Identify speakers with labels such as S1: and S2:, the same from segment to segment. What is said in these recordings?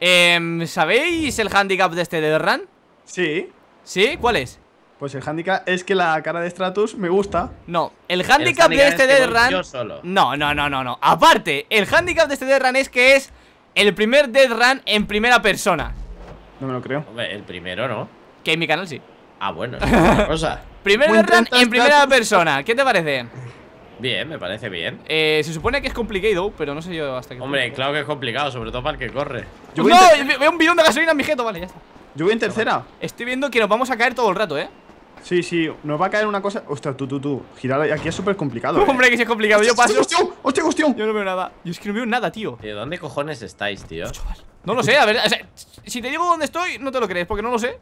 S1: Eh, ¿Sabéis el handicap de este Dead Run? Sí. ¿Sí? ¿Cuál es? Pues el handicap es que la cara de Stratus me gusta. No, el handicap, de este Dead Run. No, no, no, no, no. Aparte, el handicap de este Dead Run es que es el primer Dead Run en primera persona. No me lo creo. Hombre, el primero, ¿no? Que en mi canal sí. Ah, bueno, primer Dead en primera persona. ¿Qué te parece? Bien, me parece bien. Eh, se supone que es complicado, pero no sé yo hasta qué Hombre, claro que es complicado, sobre todo para el que corre. Yo ¡No! Veo un billón de gasolina en mi jeto, vale, ya está. Yo voy en tercera. Estoy viendo que nos vamos a caer todo el rato, ¿eh? Sí, sí, nos va a caer una cosa. Ostras, tú, tú, tú. Girar aquí es súper complicado. ¿eh? Hombre, que sí es complicado. Yo paso. ¡Hostia, hostia, hostia! Yo no veo nada. Yo es que no veo nada, tío. ¿De dónde cojones estáis, tío? No lo sé, a ver. si te digo dónde estoy, no te lo crees, porque no lo sé.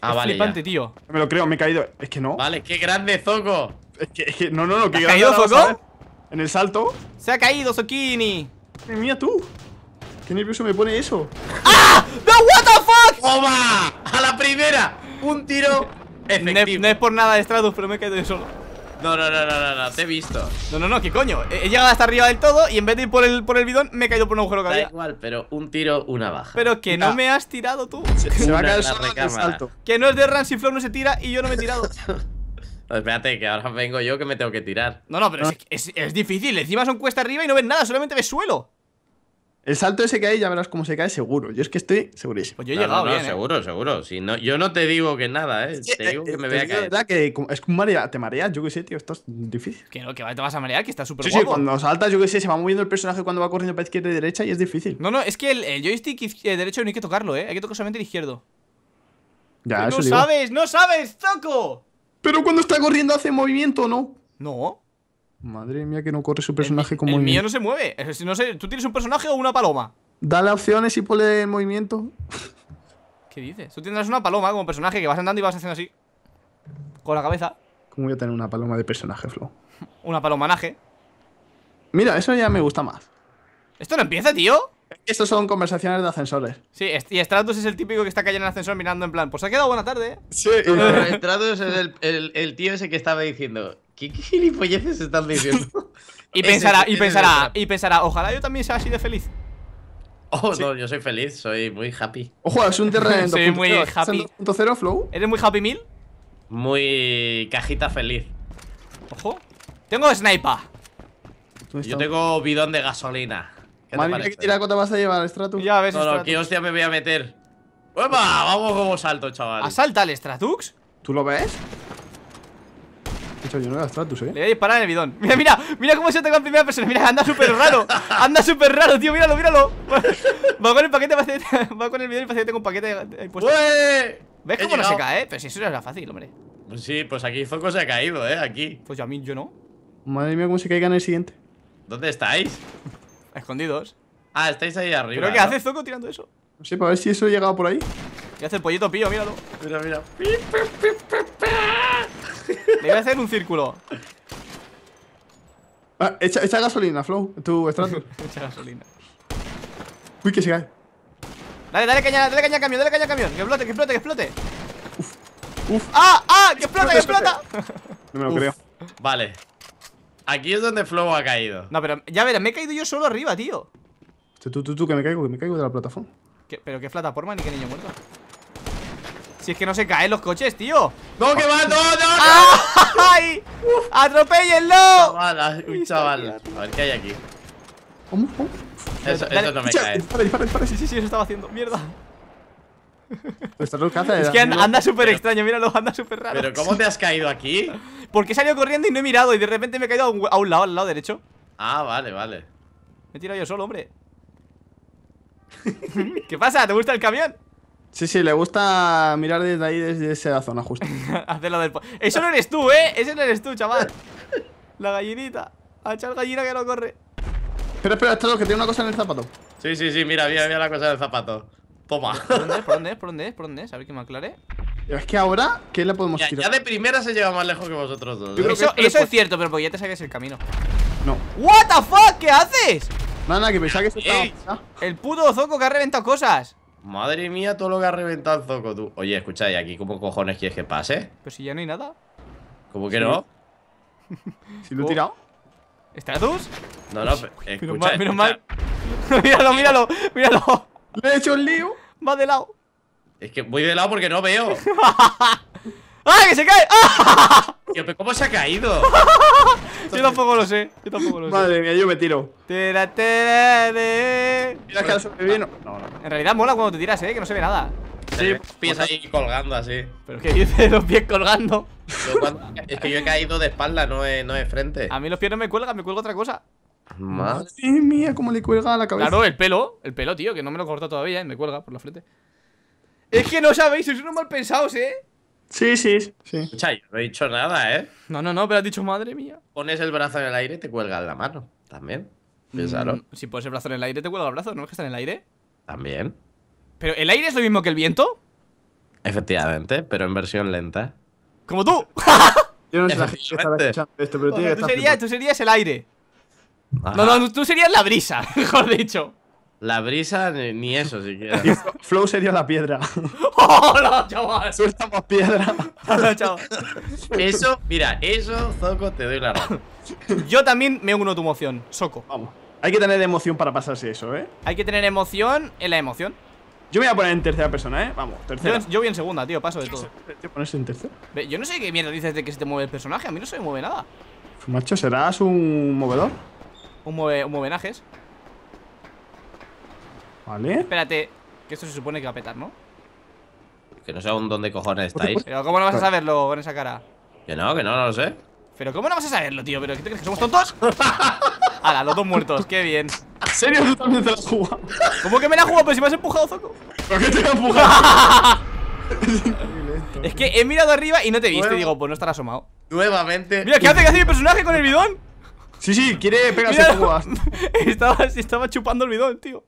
S1: Ah, vale. Flipante, tío. Me lo creo, me he caído. Es que no. Vale, qué grande, Zoco que, no, no, no, que ha caído, ¿eh? En el salto. Se ha caído, Sokini. ¡Mía, tú. Qué nervioso me pone eso. ¡Ah! ¡No, what the fuck! ¡Toma! ¡A la primera! Un tiro efectivo. No es, por nada de Stratus, pero me he caído solo. No, no, no, no, no, te he visto. No, no, no, ¿qué coño? He, llegado hasta arriba del todo y en vez de ir por el, por el bidón me he caído por un agujero que Da igual, pero un tiro, una baja. Pero que no me has tirado tú. Se, va a caer solo salto. Que no es de Si Flow, no se tira y yo no me he tirado. Pues espérate, que ahora vengo yo que me tengo que tirar. No, no, pero Es, es, es, difícil. Encima son cuesta arriba y no ves nada, solamente ves suelo. El salto ese que hay, ya verás cómo se cae seguro. Yo es que estoy segurísimo. Pues yo he llegado no, ¿eh? Seguro, seguro. Si no, yo no te digo que nada, ¿eh? Te digo eh, que me voy a caer. Es verdad que es un marea, te mareas, yo qué sé, tío. Esto es difícil. Que no, que te vas a marear, que está súper sí, Sí, cuando saltas, yo qué sé, se va moviendo el personaje cuando va corriendo para izquierda y derecha y es difícil. No, no, es que el, joystick eh, derecho no hay que tocarlo, ¿eh? Hay que tocar solamente el izquierdo. Ya, eso no sabes, no sabes, Toco. Pero cuando está corriendo hace movimiento, ¿no? No. Madre mía, que no corre su personaje como. El mío no se mueve. No sé, ¿tú tienes un personaje o una paloma? Dale opciones y ponle movimiento. ¿Qué dices? Tú tienes una paloma como personaje que vas andando y vas haciendo así. Con la cabeza. ¿Cómo voy a tener una paloma de personaje, Flo? una palomanaje. Mira, eso ya me gusta más. ¿Esto no empieza, tío? Estos son conversaciones de ascensores. Sí, y Stratos es el típico que está cayendo en el ascensor mirando en plan, pues ha quedado buena tarde. ¿eh? Sí, Stratos es el, tío ese que estaba diciendo, ¿qué, gilipolleces están diciendo? y pensará, y pensará, y pensará, ojalá yo también sea así de feliz. Oh, no, yo soy feliz, soy muy happy. Ojo, es un terreno. soy muy happy. flow. ¿Eres muy happy mil? Muy cajita feliz. Ojo. Tengo sniper. Yo tengo bidón de gasolina. Madre mía, qué tiraco te vas a llevar, Stratux Ya ves, No, no, qué hostia me voy a meter. ¡Uepa! Pues vamos como salto, chaval. ¿Asalta al Stratux? ¿Tú lo ves? Yo no era Stratux, eh. Le voy a disparar en el bidón. Mira, mira, mira cómo se toca en primera persona. Mira, anda súper raro. Anda súper raro, tío. Míralo, míralo. Va con el paquete, va con el bidón y parece que un paquete puesto. ¿Ves cómo no se cae? Pero si eso era fácil, hombre. Pues sí, pues aquí Zoco se ha caído, eh. Aquí. Pues yo a mí, yo no. Madre mía, cómo se caiga en el siguiente. ¿Dónde estáis? Escondidos. Ah, estáis ahí arriba. ¿Pero qué hace Zoco tirando eso? No sé, para pues, ver si eso llegado por ahí. Y hace el pollito pío, míralo. Mira, mira. Me iba a hacer un círculo. Ah, echa, gasolina, Flow, tu estrato. echa gasolina. Uy, que se cae. Dale, dale caña, dale caña al camión, dale caña al camión. Que explote, que explote, que explote. Uf. Uf. ¡Ah! ¡Ah! ¡Que explota, que explota! no me lo creo. Vale. Aquí es donde Flow ha caído. No, pero ya verás, me he caído yo solo arriba, tío. Tú, tú, tú, que me caigo, que me caigo de la plataforma. ¿Pero qué plataforma ni qué niño muerto? Si es que no se caen los coches, tío. ¡No, que va! ¡No, no! no! ¡Ay! ¡Atropéllenlo! Chaval, chaval. A ver, ¿qué hay aquí? ¿Cómo? Eso, eso no me cae. Dispara, dispara, Sí, sí, sí, eso estaba haciendo. Mierda. Pues es eh, que anda súper extraño, míralo, anda súper raro. ¿Pero cómo te has caído aquí? Porque he salido corriendo y no he mirado y de repente me he caído a un, lado, al lado derecho. Ah, vale, vale. Me he tirado yo solo, hombre. ¿Qué pasa? ¿Te gusta el camión? Sí, sí, le gusta mirar desde ahí, desde esa zona, justo. Hacerlo del Eso no eres tú, ¿eh? Eso no eres tú, chaval. La gallinita. hecho al gallina que no corre. Espera, espera, esto es lo que tiene una cosa en el zapato. Sí, sí, sí, mira, mira, mira la cosa del zapato. Toma. ¿Por dónde es? ¿Por dónde es? ¿Por dónde es? dónde es? A ver que me aclare. es que ahora, ¿qué le podemos tirar? Ya de primera se lleva más lejos que vosotros dos. Este eso, es cierto, pero porque ya te saques el camino. No. ¿What the fuck? ¿Qué haces? Nada, que pensaba que se estaba. El puto Zoco que ha reventado cosas. Madre mía, todo lo que ha reventado el Zoco, tú. Oye, escucha, ¿y aquí cómo cojones quieres que pase? Pues si ya no hay nada. ¿Cómo que no? si lo he tirado. ¿Estratus? No, no, escucha, Menos mal, míralo, míralo, míralo. Me he hecho un lío. Va de lado. Es que voy de lado porque no veo. ¡Ah, que se cae! Tío, pero ¿cómo se ha caído? yo tampoco lo sé. Yo tampoco lo sé. Madre mía, yo me tiro. Tira, de... Mira que ah, En realidad mola cuando te tiras, eh, que no se ve nada. Sí, pies ahí colgando así. ¿Pero que dices? Los pies colgando. es que yo he caído de espalda, no de, no de frente. A mí los pies no me cuelgan, me cuelga otra cosa. Madre mía, cómo le cuelga la cabeza. Claro, el pelo, el pelo, tío, que no me lo cortado todavía y ¿eh? me cuelga por la frente. Es que no sabéis, sois unos mal pensados, ¿eh? Sí, sí, sí. no he dicho nada, ¿eh? No, no, no, pero has dicho madre mía. Pones el brazo en el aire y te cuelga la mano. También. Mm, si pones el brazo en el aire, te cuelga el brazo, ¿no es que está en el aire? También. ¿Pero el aire es lo mismo que el viento? Efectivamente, pero en versión lenta. ¡Como tú! Yo no sé esto, pero tú serías el aire. No, no, tú serías la brisa, mejor dicho. La brisa ni eso siquiera. Flow sería la piedra. ¡Hola, chaval! más piedra. Eso, mira, eso, Zoco, te doy la razón. Yo también me uno a tu moción, Soco. Vamos. Hay que tener emoción para pasarse eso, ¿eh? Hay que tener emoción en la emoción. Yo me voy a poner en tercera persona, ¿eh? Vamos, tercera. Yo, voy en segunda, tío, paso de todo. ¿Te pones en tercera? Yo no sé qué mierda dices de que se te mueve el personaje, a mí no se me mueve nada. Pues, macho, ¿serás un movedor? un, move, un Vale. Espérate, que esto se supone que va a petar, ¿no? Que no sé aún dónde cojones pues estáis. Pero ¿cómo no vas a saberlo con esa cara? Que no, que no, no lo sé. Pero ¿cómo no vas a saberlo, tío? ¿Pero qué te crees que somos tontos? ¡Hala! los dos muertos, qué bien. ¿En serio tú también te la has jugado? ¿Cómo que me la has jugado? Pues si me has empujado, Zoco. ¿Por qué te he empujado? es que he mirado arriba y no te viste, digo, pues no estará asomado. Nuevamente. Mira, ¿qué hace? ¿Qué hace mi personaje con el bidón? Sí, sí, quiere pegarse fugas. estaba, estaba chupando el bidón, tío.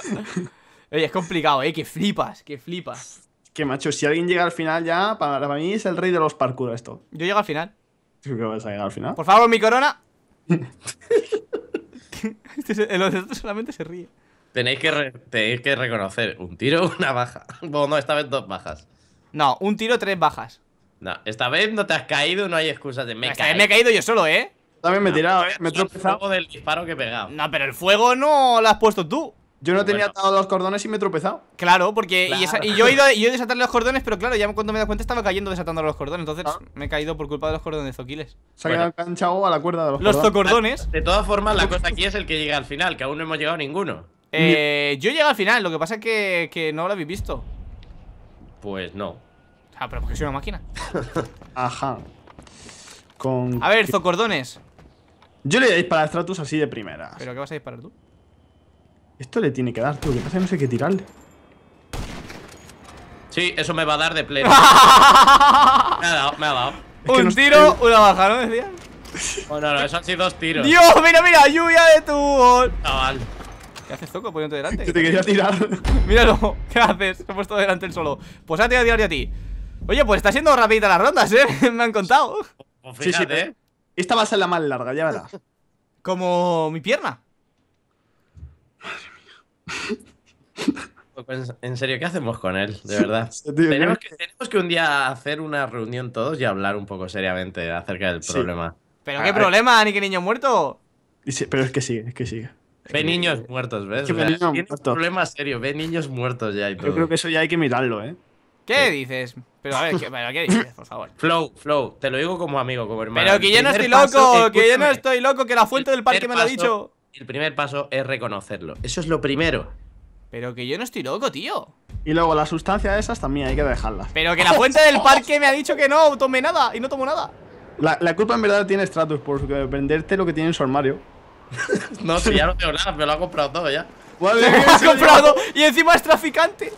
S1: Oye, es complicado, eh, que flipas, que flipas. Que macho, si alguien llega al final ya, para, mí es el rey de los parkour esto. Yo llego al final. ¿Tú qué vas a llegar al final? Por favor, mi corona. Este el otro solamente se ríe. Tenéis que, tenéis que reconocer un tiro, una baja. Bueno, no, esta vez dos bajas. No, un tiro, tres bajas. No, esta vez no te has caído, no hay excusas de me he caído yo solo, ¿eh? También me he tirado, ¿eh? Me he tropezado. del disparo que he pegado. No, pero el fuego no lo has puesto tú. Yo no tenía atado los cordones y me he tropezado. Claro, porque. Y, yo he ido yo he los cordones, pero claro, ya cuando me he dado cuenta estaba cayendo desatando los cordones. Entonces me he caído por culpa de los cordones zoquiles. Se ha enganchado a la cuerda de los, los cordones. De todas formas, la cosa aquí es el que llega al final, que aún no hemos llegado a ninguno. Eh, yo llego al final, lo que pasa es que, no lo habéis visto. Pues no. Ah, pero porque soy una máquina. Ajá. Con... A ver, zocordones. Yo le voy a disparar a Stratus así de primera. ¿Pero qué vas a disparar tú? Esto le tiene que dar, tú. ¿Qué pasa? No sé qué tirarle. Sí, eso me va a dar de pleno. me ha dado, me ha dado. Un tiro, una baja, ¿no decía? Oh, no, no, eso han sido dos tiros. ¡Dios! ¡Mira, mira! ¡Lluvia de tu bol! Chaval. ¿Qué haces, Zoco, poniéndote delante? Yo te quería tirar. Míralo, ¿qué haces? Se ha puesto delante el solo. Pues ha tirado a tirar a ti. Oye, pues está siendo rapidita las rondas, ¿eh? me han contado. Pues fíjate. Sí, sí, ¿eh? Esta va a ser la más larga, ya verás. Como mi pierna. Madre mía. Pues, en serio, ¿qué hacemos con él? De verdad. tenemos, que, un día hacer una reunión todos y hablar un poco seriamente acerca del problema. ¿Pero ah, qué problema, ni qué niño muerto? pero es que sigue, es que sigue. Ve niños muertos, ¿ves? Es un problema serio, ve niños muertos ya Yo creo que eso ya hay que mirarlo, ¿eh? ¿Qué dices? Pero a ver, ¿qué, dices, por favor? Flow, Flow, te lo digo como amigo, como hermano. Pero que yo no estoy loco, que yo no estoy loco, que la fuente del parque me lo ha dicho. El primer paso es reconocerlo. Eso es lo primero. Pero que yo no estoy loco, tío. Y luego la sustancia de esas también hay que dejarla. Pero que la fuente del parque me ha dicho que no tome nada y no tomo nada. La, culpa en verdad tiene Stratus por venderte lo que tiene en su armario. no, si ya no tengo nada, pero lo ha comprado todo ya. lo comprado y encima es traficante.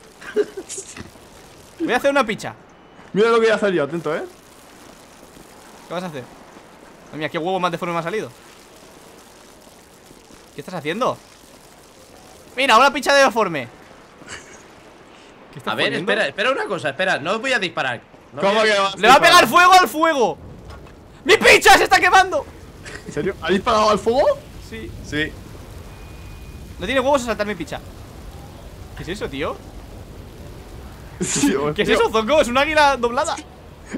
S1: Voy a hacer una picha. Mira lo que voy a hacer yo, atento, ¿eh? ¿Qué vas a hacer? Oh, mira, qué huevo más deforme me ha salido. ¿Qué estás haciendo? Mira, una picha de deforme. a ver, espera, espera una cosa, espera, no os voy a disparar. ¿Cómo que va? ¡Le va a pegar fuego al fuego! ¡Mi picha se está quemando! ¿En serio? ¿Ha disparado al fuego? Sí. Sí. No tiene huevos a saltar mi picha. ¿Qué es eso, tío? ¿Qué es eso, Zoco? ¿Es una águila doblada?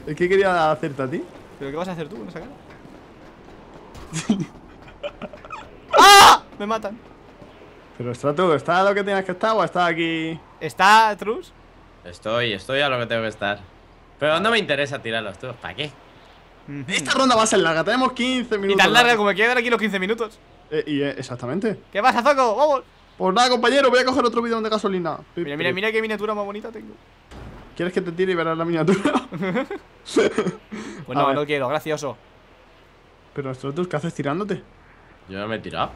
S1: que quería hacerte a ti? ¿Pero qué vas a hacer tú con esa cara? ¡Ah! Me matan. Pero está tú, ¿está lo que tienes que estar o está aquí? ¿Está Trus? Estoy, estoy a lo que tengo que estar. Pero no me interesa tirarlos tú, ¿para qué? Esta ronda va a ser larga, tenemos 15 minutos. Y tan larga como que quedan aquí los 15 minutos. Eh, y, eh, exactamente. ¿Qué pasa, Zoco? ¡Vamos! Pues nada, compañero, voy a coger otro bidón de gasolina. Mira, mira, mira qué miniatura más bonita tengo. ¿Quieres que te tire y verás la miniatura? Pues no quiero, gracioso. Pero nosotros, ¿qué haces tirándote? Yo no me he tirado.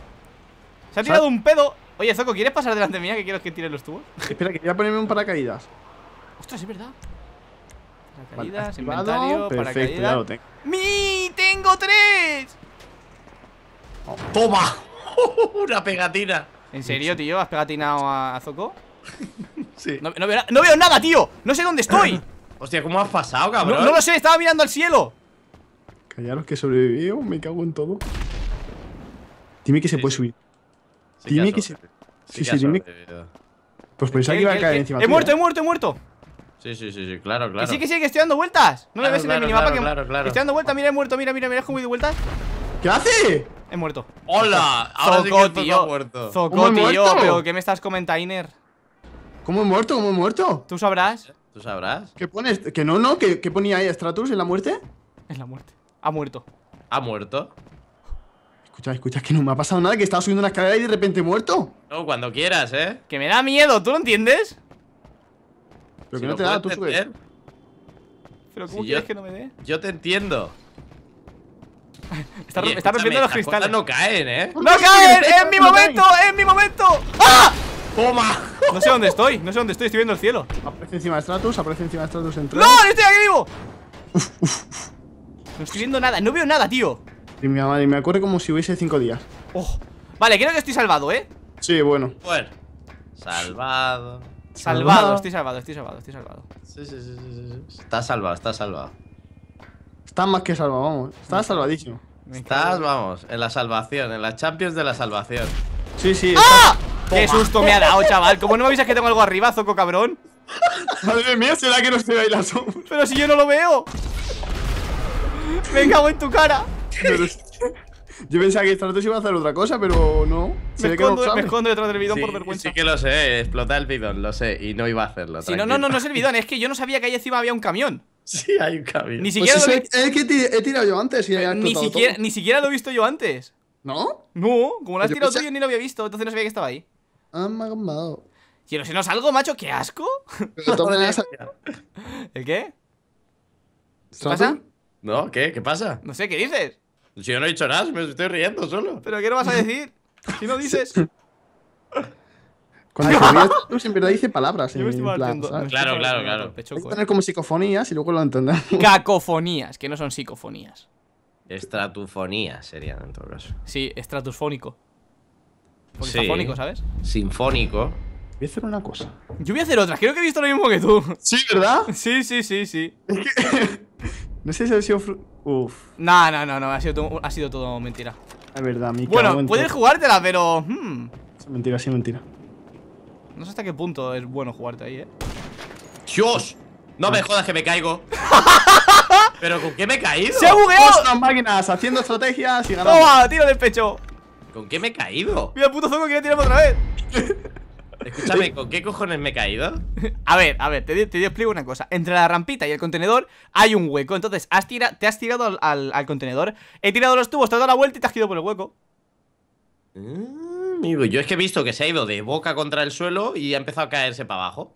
S1: ¡Se ha tirado un pedo! Oye, Zoco, ¿quieres pasar delante mía que quiero que tire los tubos? Espera, que voy a ponerme un paracaídas. Ostras, es verdad. Paracaídas, inventario, perfecto, paracaídas. tengo. ¡Mi! ¡Tengo tres! Oh, ¡Toma! ¡Una pegatina! ¿En serio, tío? ¿Has pegatinado a, a Zoco? sí. No, veo nada, tío. No sé dónde estoy. Hostia, ¿cómo has pasado, cabrón? No, lo sé, estaba mirando al cielo. Callaros que sobrevivió, me cago en todo. Dime que se puede subir. Sí dime que, se. Sí, sí, dime. Pues pensaba que iba a caer encima. He muerto, he muerto, he muerto. Sí, sí, sí, sí, claro, claro. Que sí, que sí, que estoy dando vueltas. No claro, ves en el minimapa claro, que, estoy dando vueltas. Mira, he muerto, mira, mira, mira, cómo he de vueltas. ¿Qué hace? He muerto. ¡Hola! Ahora que tío. muerto. tío, pero ¿qué me estás comentainer? ¿Cómo he muerto? ¿Cómo he muerto? ¿Tú sabrás? ¿Tú sabrás? ¿Qué pones? ¿Que no, no? ¿Qué ponía ahí Stratus en la muerte? En la muerte. Ha muerto. ¿Ha muerto? Escucha, escucha, que no me ha pasado nada, que estaba subiendo una escalera y de repente he muerto. No, cuando quieras, ¿eh? Que me da miedo, ¿tú lo entiendes?
S2: Pero que no te da, tú subes.
S1: Pero ¿cómo quieres que no me dé? Yo te entiendo. Está, rompiendo los cristales. No caen, ¿eh? ¡No caen! ¡En mi momento! ¡En mi momento! ¡Ah! ¡Toma! No sé dónde estoy, no sé dónde estoy, estoy viendo el cielo. Aparece encima de Stratus, aparece encima de Stratus en ¡No! ¡Estoy aquí vivo! No estoy viendo nada, no veo nada, tío. Y mi madre, me ocurre como si hubiese cinco días. Oh. Vale, creo que estoy salvado, ¿eh? Sí, bueno. Salvado. Salvado, salvado estoy salvado, estoy salvado, estoy salvado. Sí, sí, sí, sí, sí. Está salvado, está salvado. Estás más que salvado, vamos. Estás salvadísimo. Estás, vamos, en la salvación, en la Champions de la salvación. Sí, sí. ¡Ah! ¡Qué susto me ha dado, chaval! ¿Cómo no me avisas que tengo algo arriba, Zoco cabrón? Madre mía, será que no estoy ahí la Pero si yo no lo veo. Me voy en tu cara. yo pensaba que esta noche iba a hacer otra cosa, pero no. me, escondo, me escondo detrás del bidón por vergüenza. Sí que lo sé, explota el bidón, lo sé, y no iba a hacerlo. Si sí, no, no, no, no es el bidón, es que yo no sabía que ahí encima había un camión. Sí, hay un camino. Ni pues siquiera lo he, que he tirado yo antes y ni siquiera, ni siquiera lo he visto yo antes. ¿No? No, como lo pues has tirado tú, yo ni lo había visto, entonces no sabía que estaba ahí. Ah, me ha gambado. Quiero si no salgo, macho, qué asco. ¿El qué? ¿Qué pasa? No, ¿qué? ¿Qué pasa? No sé, ¿qué dices? Si yo no he dicho nada, me estoy riendo solo. ¿Pero qué no vas a decir? Si no dices. Cuando pues, en verdad dice palabras. Claro, claro, claro. Hay tener como psicofonías y luego lo entendemos. Cacofonías, que no son psicofonías. Estratufonías Serían en todo caso. Sí, estratusfónico.
S2: Sinfónico, ¿sabes?
S1: Sinfónico. Voy a hacer una cosa. Yo voy a hacer otra, creo que he visto lo mismo que tú. Sí, ¿verdad? Sí, sí, sí, sí. no sé si ha sido. Uf. No, no, no, no, ha sido, todo, ha sido todo mentira. Es verdad, mi Bueno, puedes jugártela, pero. Hmm. mentira, sí, mentira. No sé hasta qué punto es bueno jugarte ahí, ¿eh? ¡Dios! No me ah. jodas que me caigo. ¿Pero con qué me he caído? ¡Se ha bugueado! máquinas haciendo estrategias y ganando. ¡Toma! ¡Tiro del pecho! ¿Con qué me he caído? Mira, el puto zoco que ya tiramos otra vez.
S2: Escúchame,
S1: ¿con qué cojones me he caído? A ver, a ver, te, te, explico una cosa Entre la rampita y el contenedor hay un hueco Entonces has tira, te has tirado al, contenedor He tirado los tubos, te has dado la vuelta y te has ido por el hueco ah. Yo es que he visto que se ha ido de boca contra el suelo y ha empezado a caerse para abajo.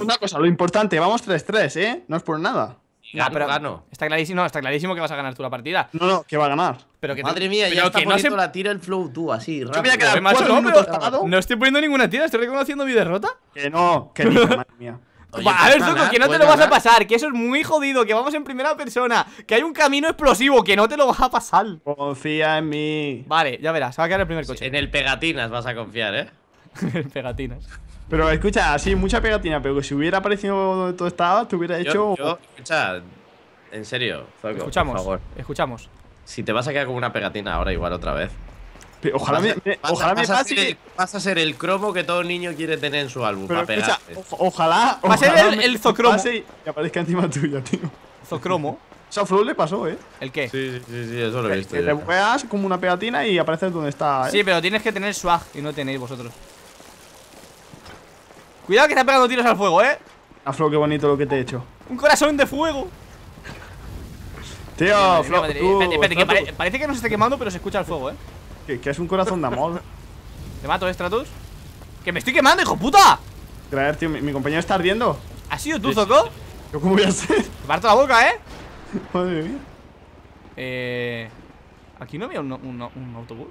S1: Una cosa, lo importante, vamos 3-3, ¿eh? No es por nada. no, pero Está clarísimo, está clarísimo que vas a ganar tú la partida. No, no, que va a ganar. Pero que Madre mía, ya está poniendo la tira el flow tú, así, rápido. no, estoy poniendo ninguna tira, estoy reconociendo mi derrota. Que no, que no, madre mía a ver, que no te lo vas a pasar, que eso es muy jodido, que vamos en primera persona, que hay un camino explosivo, que no te lo vas a pasar. Confía en mí. Vale, ya verás, se va a quedar el primer coche. en el pegatinas vas a confiar, ¿eh? en el pegatinas. Pero escucha, sí, mucha pegatina, pero si hubiera aparecido donde tú estabas, te hubiera hecho. escucha, en serio, Zoco, escuchamos, por favor. Escuchamos. Si te vas a quedar con una pegatina ahora, igual otra vez. Ojalá me, ojalá me pase. A a ser el cromo que todo niño quiere tener en su álbum. ojalá. Va a ser el, zocromo. Que aparezca encima tuyo. tío. Zocromo. Soflow le pasó, ¿eh? ¿El qué? Sí, sí, sí, eso lo he visto. Que te bugueas como una pegatina y apareces donde está. ¿eh? Sí, pero tienes que tener swag y no tenéis vosotros. Cuidado que está pegando tiros al fuego, ¿eh? Ah, qué bonito lo que te he hecho. ¡Un corazón de fuego! Tío, Flo, que no parece que está quemando, pero se escucha el fuego, ¿eh? Que, es un corazón de amor. ¿Te mato, Stratus? ¡Que me estoy quemando, hijo puta! ver, tío, mi, compañero está ardiendo. ¿Has sido tú, Zoco? ¿Yo cómo voy a ser? Te parto la boca, ¿eh? Madre mía. Eh. ¿Aquí no había un, autobús?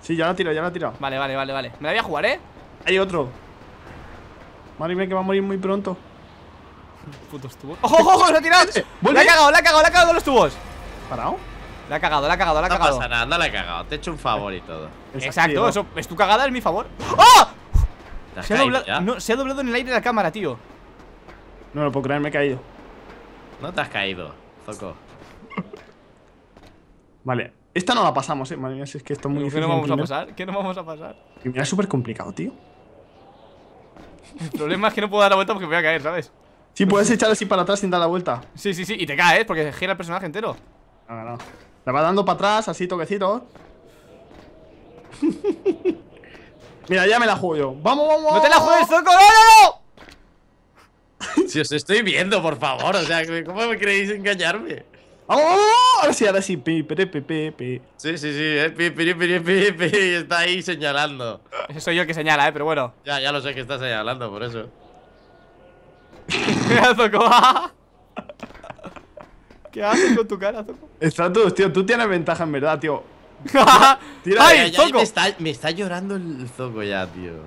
S1: Sí, ya la tirado, ya la tirado Vale, vale, vale, vale. Me la voy a jugar, ¿eh? Hay otro. Madre mía, que va a morir muy pronto. Putos tubos. ¡Ojo, ojo, ojo! ¡Lo ha tirado! Eh, eh, ¡La ha cagado, la ha cagado, la ha cagado con los tubos! ¿Parado? La ha cagado, la ha cagado, la ha cagado. No pasa nada, no la he cagado. Te he hecho un favor y todo. Exacto, eso es tu cagada, es mi favor. ¡Oh! Se ha, doblado, se ha, doblado, en el aire la cámara, tío. No lo puedo creer, me he caído. No te has caído, Zoco. vale. Esta no la pasamos, eh. Madre mía, si es que esto es muy difícil. ¿Qué no vamos a pasar? ¿Qué no vamos a pasar? Mira, es súper complicado, tío. El problema es que no puedo dar la vuelta porque voy a caer, ¿sabes? Sí, puedes echar así para atrás sin dar la vuelta. Sí, sí, sí. Y te caes porque gira el personaje entero. Ah, no la va dando para atrás, así toquecito Mira, ya me la juego yo. ¡Vamos, vamos! ¡No te la juegues, Zoco! ¡No, si os estoy viendo, por favor. O sea, ¿cómo me queréis engañarme? ¡Vamos, vamos! Ahora sí, ahora sí. Pi, pi, pi, pi, Sí, sí, sí. Pi, pi, pi, pi, pi, Está ahí señalando. Eso soy yo que señala, eh, pero bueno. Ya, ya lo sé que está señalando, por eso. Mira, Zoco. ¿Qué haces con tu cara, Zoco? Estratus, tío, tú tienes ventaja en verdad, tío. ¡Ay, me, está, llorando el Zoco ya, tío.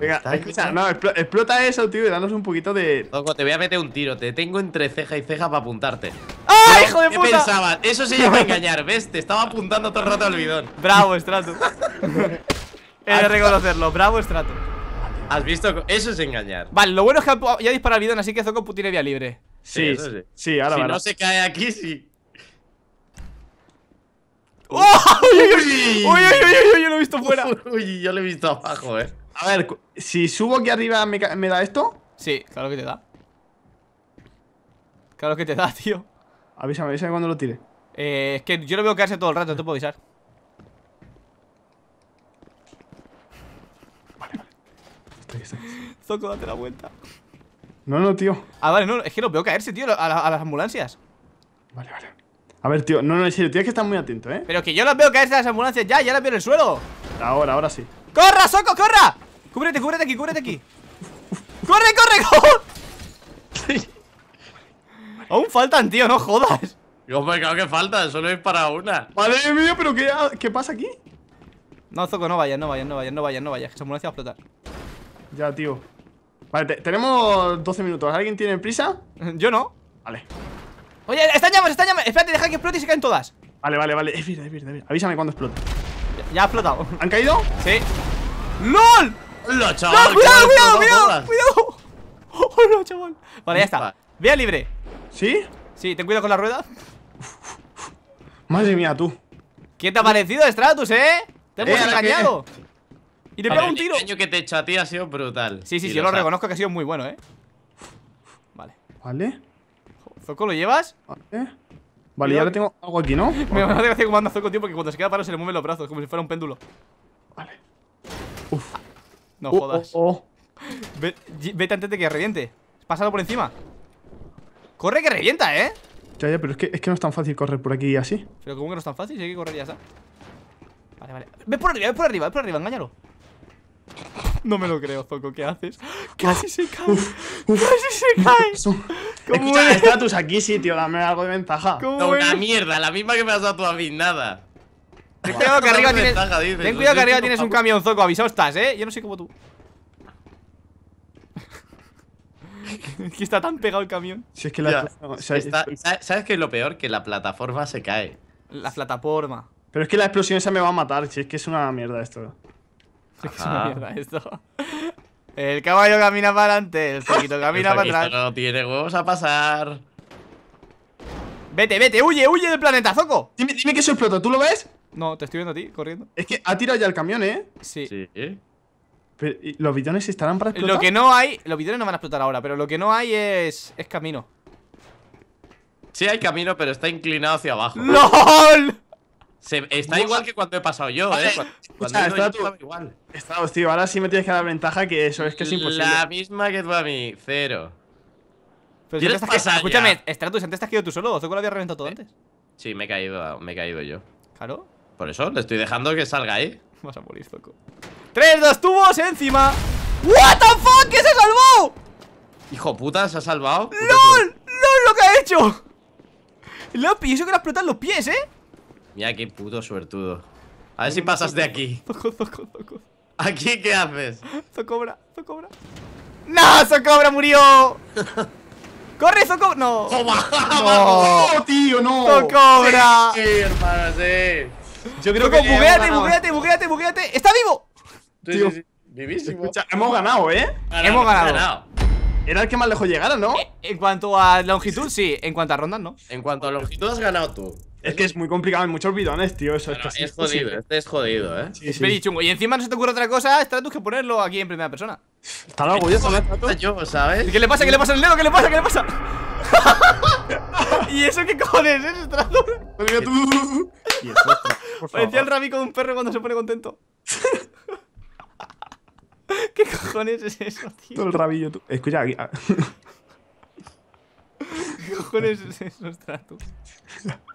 S1: no, explota eso, tío, y danos un poquito de. Zoco, te voy a meter un tiro, te tengo entre ceja y ceja para apuntarte. ¡Ah, hijo de puta! pensabas? Eso se llama engañar, ¿ves? Te estaba apuntando todo el rato al bidón. Bravo, estrato He de reconocerlo, bravo, estrato Has visto, eso es engañar. Vale, lo bueno es que ya dispara el bidón, así que Zoco tiene vía libre. Sí, sí, sí. sí, ahora Si no se cae aquí, sí. ¡Oh! ¡Uy, uy, uy, uy! Yo lo he visto fuera. Uy, yo lo he visto abajo, eh. A ver, si subo aquí arriba, ¿me, da esto? Sí, claro que te da. Claro que te da, tío. Avísame, avísame cuando lo tire. Eh, es que yo lo veo caerse todo el rato, te puedo avisar. Vale, vale. Zoco, date la vuelta. No, no, tío. Ah, vale, no, es que lo veo caerse, tío, a las ambulancias. Vale, vale. A ver, tío, no, no, en serio, tienes que estar muy atento, ¿eh? Pero que yo las veo caerse las ambulancias ya, ya las veo en el suelo Ahora, ahora sí ¡Corra, Soco, corra! Cúbrete, cúbrete aquí, cúbrete aquí ¡Corre, corre, corre! Aún faltan, tío, no jodas me claro que falta, solo es para una Madre mía, pero ¿qué, qué pasa aquí? No, Zoco, no vayas, no vayas, no vayas, no vayas, no vayas Que esa ambulancia va a explotar Ya, tío Vale, tenemos 12 minutos ¿Alguien tiene prisa? yo no Vale Oye, están llamas, están llamas. Espérate, deja que explote y se caen todas. Vale, vale, vale. Es verdad, es verdad. Avísame cuando explote. Ya, ha explotado. ¿Han caído? Sí. ¡LOL! ¡Lo, chaval! ¡No, cuidado, cuidado, cuidado! ¡Cuidado! no, chaval! Vale, ya está. Vía libre. ¿Sí? Sí, ten cuidado con la rueda. Madre mía, tú. ¿Qué te ha parecido, Stratus, eh? Te hemos eh, engañado. Eh, y te pega un tiro. El daño que te he hecho a ti ha sido brutal. Sí, sí, sí, yo lo reconozco que ha sido muy bueno, eh. Vale. ¿Vale? ¿Zoco lo llevas? Vale, ya lo tengo algo aquí, ¿no? Me van a gracia como anda Zoco, tío, porque cuando se queda parado se le mueven los brazos, como si fuera un péndulo. Vale. Uf. No oh, jodas. Oh, oh. vete antes de que reviente. Pásalo por encima. Corre que revienta, ¿eh? Ya, ya, pero es que, es que no es tan fácil correr por aquí así. Pero ¿cómo que no es tan fácil? Si hay que correr ya está. Vale, vale. Ve por arriba, ve por arriba, ve por arriba, engáñalo. No me lo creo, Zoco, ¿qué haces? Casi se cae. Casi se cae. ¿Cómo Escucha, eres? status aquí sí, tío, dame algo de ventaja. ¿Cómo una mierda, la misma que me has dado tú a mí, nada. Ten cuidado que arriba tienes, ten cuidado que arriba tienes un camión zoco, avisado estás, eh. Yo no sé cómo tú. que está tan pegado el camión. Si es que la. ¿Sabes qué es lo peor? Que la plataforma se cae. La plataforma. Pero es que la explosión esa me va a matar, si es que es una mierda esto. Es que es una mierda esto. El caballo camina para adelante, el cerquito camina para atrás. No tiene huevos a pasar. Vete, vete, huye, huye del planeta, Zoco. Dime, que se explota, ¿tú lo ves? No, te estoy viendo a ti, corriendo. Es que ha tirado ya el camión, ¿eh? Sí. sí. ¿Los bidones estarán para explotar? Lo que no hay. Los bidones no van a explotar ahora, pero lo que no hay es. es camino. Sí, hay camino, pero está inclinado hacia abajo. ¡No! Se, está igual que cuando he pasado yo, ¿eh? o está igual. Está, tío, ahora sí me tienes que dar ventaja que eso es que es imposible. La misma que tú a mí, cero. estás escúchame, Stratus, ¿antes te has caído tú solo? Zoco lo había reventado todo antes? Sí, me he caído, me he caído yo. ¿Claro? Por eso, le estoy dejando que salga ahí. Vas a morir, Zoco ¡Tres, dos tubos encima! ¡What the fuck! ¡Que se salvó! Hijo puta, se ha salvado. ¡LOL! ¡LOL lo que ha hecho! Lopi, eso que le explotan los pies, ¿eh? Mira qué puto suertudo. A ver si pasas de aquí. Toco, toco, toco. ¿Aquí qué haces? Socobra, socobra. ¡No! ¡Socobra murió! ¡Corre, Socobra! ¡No! ¡Toma! ¡No, ¡Oh, tío, no! ¡Socobra! Sí, hermano, sí. Yo creo que. ¡Bugueate, bugueate, bugueate, bugueate! ¡Está vivo! Vivísimo. hemos ganado, ¿eh? hemos ganado. ganado. Era el que más lejos llegara, ¿no? Eh, en cuanto a longitud, sí. En cuanto a rondas, no. En cuanto a longitud, has ganado tú. Es que es muy complicado, hay muchos bidones, tío. Eso es, jodido, este es jodido, eh. Es Y encima no se te ocurre otra cosa, Stratus, que ponerlo aquí en primera persona. Está loco, yo, ¿sabes? Yo, ¿Qué le pasa? ¿Qué le pasa el dedo? ¿Qué le pasa? ¿Qué le pasa? ¿Y eso qué cojones es, Stratus? tú. Parecía el rabico de un perro cuando se pone contento. ¿Qué cojones es eso, tío? Todo el rabillo, tú. Escucha, aquí. Ah. ¿Qué cojones es eso, Stratus?